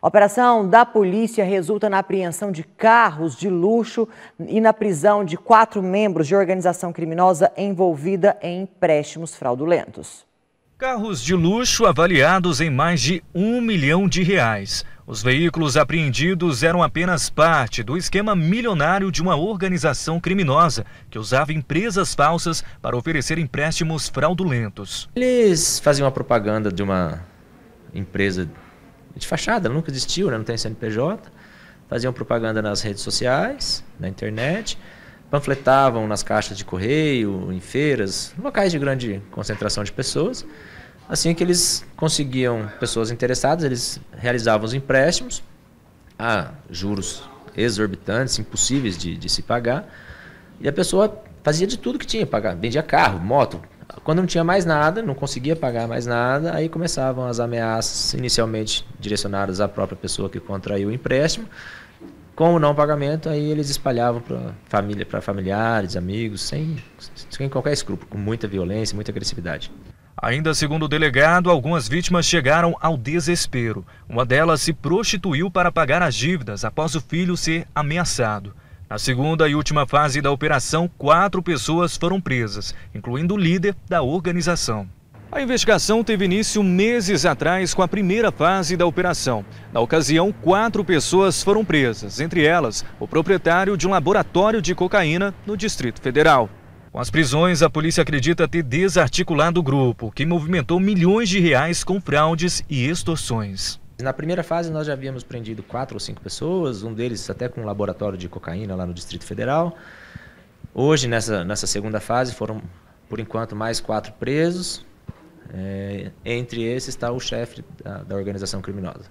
operação da polícia resulta na apreensão de carros de luxo e na prisão de quatro membros de organização criminosa envolvida em empréstimos fraudulentos. Carros de luxo avaliados em mais de um milhão de reais. Os veículos apreendidos eram apenas parte do esquema milionário de uma organização criminosa que usava empresas falsas para oferecer empréstimos fraudulentos. Eles faziam uma propaganda de uma empresa de fachada, ela nunca existiu, né? não tem CNPJ. Faziam propaganda nas redes sociais, na internet, panfletavam nas caixas de correio, em feiras, locais de grande concentração de pessoas. Assim que eles conseguiam pessoas interessadas, eles realizavam os empréstimos a juros exorbitantes, impossíveis de, de se pagar. E a pessoa fazia de tudo que tinha, pagava, vendia carro, moto, quando não tinha mais nada, não conseguia pagar mais nada, aí começavam as ameaças inicialmente direcionadas à própria pessoa que contraiu o empréstimo. Com o não pagamento, aí eles espalhavam para família, para familiares, amigos, sem, sem qualquer escrúpulo, com muita violência, muita agressividade. Ainda segundo o delegado, algumas vítimas chegaram ao desespero. Uma delas se prostituiu para pagar as dívidas após o filho ser ameaçado. Na segunda e última fase da operação, quatro pessoas foram presas, incluindo o líder da organização. A investigação teve início meses atrás com a primeira fase da operação. Na ocasião, quatro pessoas foram presas, entre elas o proprietário de um laboratório de cocaína no Distrito Federal. Com as prisões, a polícia acredita ter desarticulado o grupo, que movimentou milhões de reais com fraudes e extorsões. Na primeira fase, nós já havíamos prendido quatro ou cinco pessoas, um deles até com um laboratório de cocaína lá no Distrito Federal. Hoje, nessa, nessa segunda fase, foram, por enquanto, mais quatro presos. É, entre esses está o chefe da, da organização criminosa.